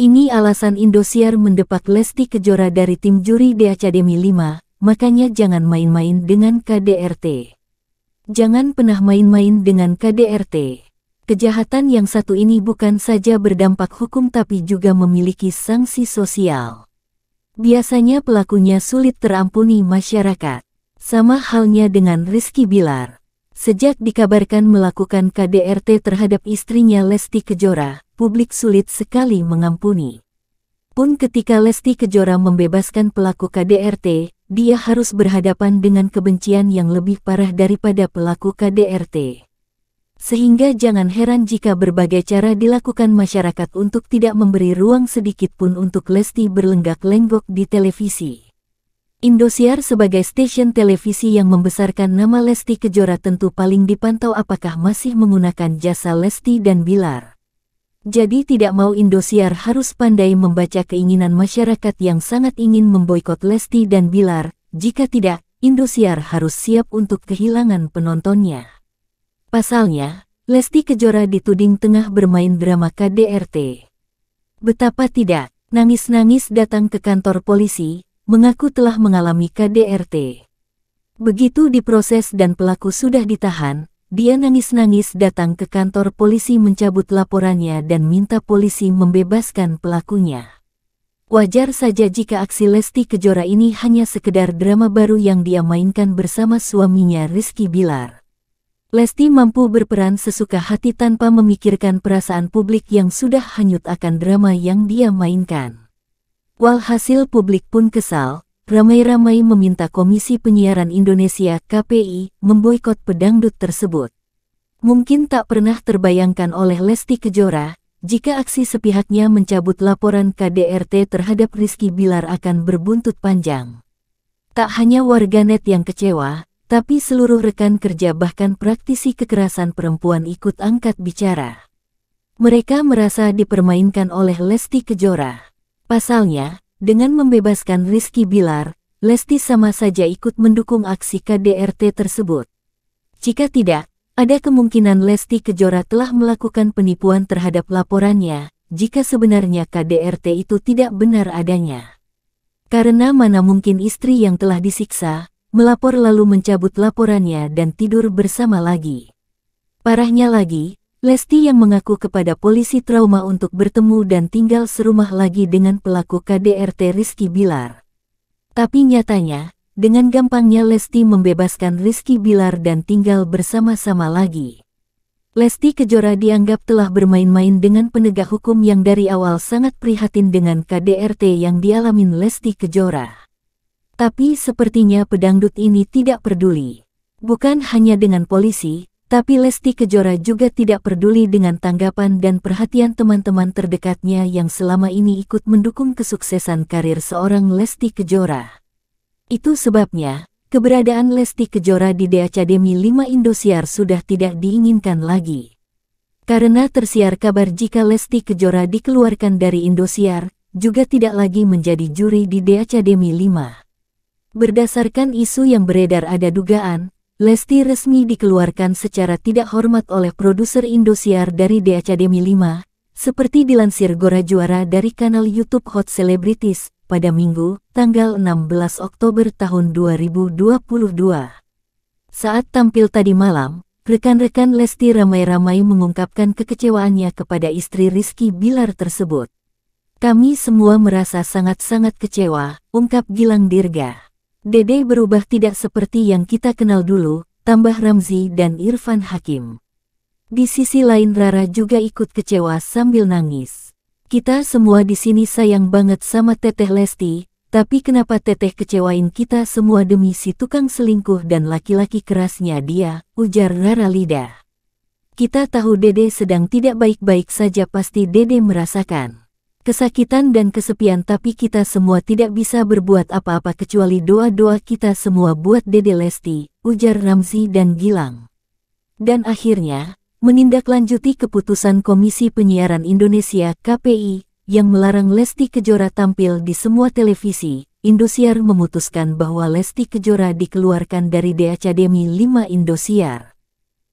Ini alasan Indosiar mendepak Lesti Kejora dari tim juri di Academy 5, makanya jangan main-main dengan KDRT. Jangan pernah main-main dengan KDRT. Kejahatan yang satu ini bukan saja berdampak hukum tapi juga memiliki sanksi sosial. Biasanya pelakunya sulit terampuni masyarakat. Sama halnya dengan Rizky Bilar. Sejak dikabarkan melakukan KDRT terhadap istrinya Lesti Kejora, publik sulit sekali mengampuni. Pun ketika Lesti Kejora membebaskan pelaku KDRT, dia harus berhadapan dengan kebencian yang lebih parah daripada pelaku KDRT. Sehingga jangan heran jika berbagai cara dilakukan masyarakat untuk tidak memberi ruang sedikit pun untuk Lesti berlenggak-lenggok di televisi. Indosiar sebagai stasiun televisi yang membesarkan nama Lesti Kejora tentu paling dipantau apakah masih menggunakan jasa Lesti dan Bilar. Jadi tidak mau Indosiar harus pandai membaca keinginan masyarakat yang sangat ingin memboikot Lesti dan Bilar, jika tidak, Indosiar harus siap untuk kehilangan penontonnya. Pasalnya, Lesti Kejora dituding tengah bermain drama KDRT. Betapa tidak, nangis-nangis datang ke kantor polisi, mengaku telah mengalami KDRT. Begitu diproses dan pelaku sudah ditahan, dia nangis-nangis datang ke kantor polisi mencabut laporannya dan minta polisi membebaskan pelakunya. Wajar saja jika aksi Lesti Kejora ini hanya sekedar drama baru yang dia mainkan bersama suaminya Rizky Bilar. Lesti mampu berperan sesuka hati tanpa memikirkan perasaan publik yang sudah hanyut akan drama yang dia mainkan. Walhasil publik pun kesal, ramai-ramai meminta Komisi Penyiaran Indonesia KPI memboikot pedangdut tersebut. Mungkin tak pernah terbayangkan oleh Lesti Kejora, jika aksi sepihaknya mencabut laporan KDRT terhadap Rizky Bilar akan berbuntut panjang. Tak hanya warganet yang kecewa, tapi seluruh rekan kerja bahkan praktisi kekerasan perempuan ikut angkat bicara. Mereka merasa dipermainkan oleh Lesti Kejora. Pasalnya, dengan membebaskan Rizky Bilar, Lesti sama saja ikut mendukung aksi KDRT tersebut. Jika tidak, ada kemungkinan Lesti Kejora telah melakukan penipuan terhadap laporannya, jika sebenarnya KDRT itu tidak benar adanya. Karena mana mungkin istri yang telah disiksa, melapor lalu mencabut laporannya dan tidur bersama lagi. Parahnya lagi, Lesti yang mengaku kepada polisi trauma untuk bertemu dan tinggal serumah lagi dengan pelaku KDRT Rizky Bilar. Tapi nyatanya, dengan gampangnya Lesti membebaskan Rizky Bilar dan tinggal bersama-sama lagi. Lesti Kejora dianggap telah bermain-main dengan penegak hukum yang dari awal sangat prihatin dengan KDRT yang dialami Lesti Kejora. Tapi sepertinya pedangdut ini tidak peduli. Bukan hanya dengan polisi, tapi Lesti Kejora juga tidak peduli dengan tanggapan dan perhatian teman-teman terdekatnya yang selama ini ikut mendukung kesuksesan karir seorang Lesti Kejora. Itu sebabnya, keberadaan Lesti Kejora di The Academy 5 Indosiar sudah tidak diinginkan lagi. Karena tersiar kabar jika Lesti Kejora dikeluarkan dari Indosiar, juga tidak lagi menjadi juri di The Academy 5. Berdasarkan isu yang beredar ada dugaan, Lesti resmi dikeluarkan secara tidak hormat oleh produser Indosiar dari The Academy 5, seperti dilansir Gora Juara dari kanal YouTube Hot Celebrities pada Minggu, tanggal 16 Oktober tahun 2022. Saat tampil tadi malam, rekan-rekan Lesti ramai-ramai mengungkapkan kekecewaannya kepada istri Rizky Bilar tersebut. Kami semua merasa sangat-sangat kecewa, ungkap Gilang Dirga. Dede berubah tidak seperti yang kita kenal dulu, tambah Ramzi dan Irfan Hakim. Di sisi lain Rara juga ikut kecewa sambil nangis. Kita semua di sini sayang banget sama Teteh Lesti, tapi kenapa Teteh kecewain kita semua demi si tukang selingkuh dan laki-laki kerasnya dia, ujar Rara Lida. Kita tahu Dede sedang tidak baik-baik saja pasti Dede merasakan kesakitan dan kesepian tapi kita semua tidak bisa berbuat apa-apa kecuali doa-doa kita semua buat Dede Lesti, ujar Ramzi dan Gilang. Dan akhirnya, menindaklanjuti keputusan Komisi Penyiaran Indonesia KPI yang melarang Lesti Kejora tampil di semua televisi, Indosiar memutuskan bahwa Lesti Kejora dikeluarkan dari Academy 5 Indosiar.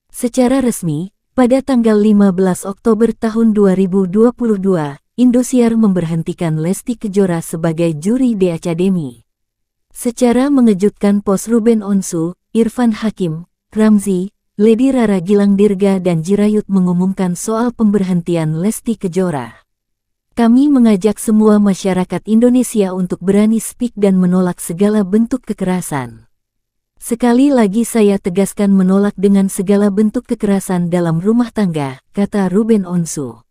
Secara resmi, pada tanggal 15 Oktober tahun 2022, Indosiar memberhentikan Lesti Kejora sebagai juri di Academy. Secara mengejutkan pos Ruben Onsu, Irfan Hakim, Ramzi, Lady Rara Gilang Dirga dan Jirayut mengumumkan soal pemberhentian Lesti Kejora. Kami mengajak semua masyarakat Indonesia untuk berani speak dan menolak segala bentuk kekerasan. Sekali lagi saya tegaskan menolak dengan segala bentuk kekerasan dalam rumah tangga, kata Ruben Onsu.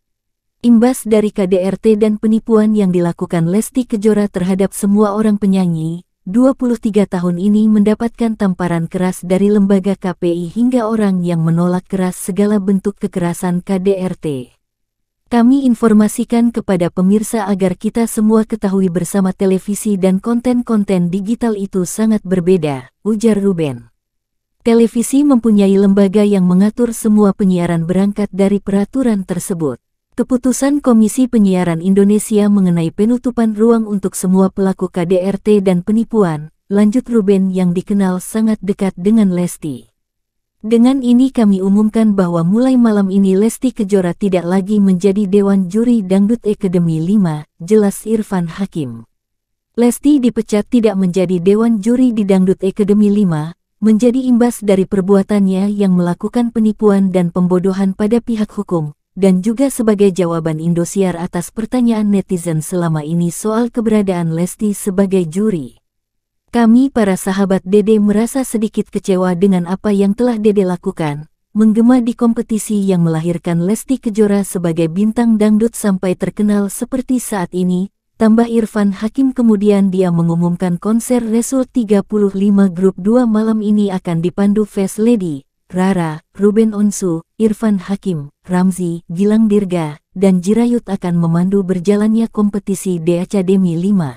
Imbas dari KDRT dan penipuan yang dilakukan Lesti Kejora terhadap semua orang penyanyi, 23 tahun ini mendapatkan tamparan keras dari lembaga KPI hingga orang yang menolak keras segala bentuk kekerasan KDRT. Kami informasikan kepada pemirsa agar kita semua ketahui bersama televisi dan konten-konten digital itu sangat berbeda, ujar Ruben. Televisi mempunyai lembaga yang mengatur semua penyiaran berangkat dari peraturan tersebut. Keputusan Komisi Penyiaran Indonesia mengenai penutupan ruang untuk semua pelaku KDRT dan penipuan, lanjut Ruben yang dikenal sangat dekat dengan Lesti. Dengan ini kami umumkan bahwa mulai malam ini Lesti Kejora tidak lagi menjadi Dewan Juri Dangdut akademi 5, jelas Irfan Hakim. Lesti dipecat tidak menjadi Dewan Juri di Dangdut akademi 5, menjadi imbas dari perbuatannya yang melakukan penipuan dan pembodohan pada pihak hukum, dan juga sebagai jawaban Indosiar atas pertanyaan netizen selama ini soal keberadaan Lesti sebagai juri. Kami para sahabat Dede merasa sedikit kecewa dengan apa yang telah Dede lakukan, menggema di kompetisi yang melahirkan Lesti Kejora sebagai bintang dangdut sampai terkenal seperti saat ini, tambah Irfan Hakim kemudian dia mengumumkan konser Resul 35 Grup 2 malam ini akan dipandu Face Lady, Rara, Ruben Onsu, Irfan Hakim, Ramzi, Gilang Dirga, dan Jirayut akan memandu berjalannya kompetisi DAC Demi 5.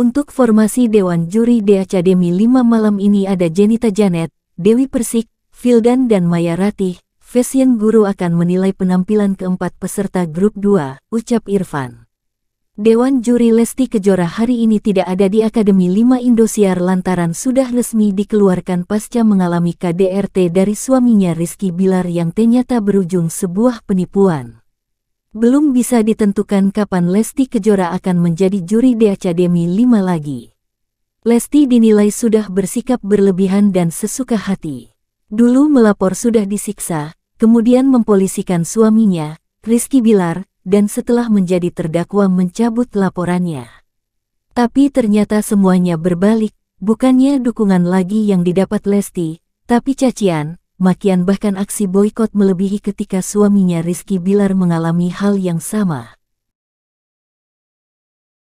Untuk formasi Dewan Juri DAC Demi 5 malam ini ada Jenita Janet, Dewi Persik, Fildan dan Maya Ratih, Fashion Guru akan menilai penampilan keempat peserta grup 2, ucap Irfan. Dewan Juri Lesti Kejora hari ini tidak ada di Akademi 5 Indosiar lantaran sudah resmi dikeluarkan pasca mengalami KDRT dari suaminya Rizky Bilar yang ternyata berujung sebuah penipuan. Belum bisa ditentukan kapan Lesti Kejora akan menjadi juri di Akademi 5 lagi. Lesti dinilai sudah bersikap berlebihan dan sesuka hati. Dulu melapor sudah disiksa, kemudian mempolisikan suaminya, Rizky Bilar, dan setelah menjadi terdakwa mencabut laporannya. Tapi ternyata semuanya berbalik, bukannya dukungan lagi yang didapat Lesti, tapi cacian, makian bahkan aksi boykot melebihi ketika suaminya Rizky Bilar mengalami hal yang sama.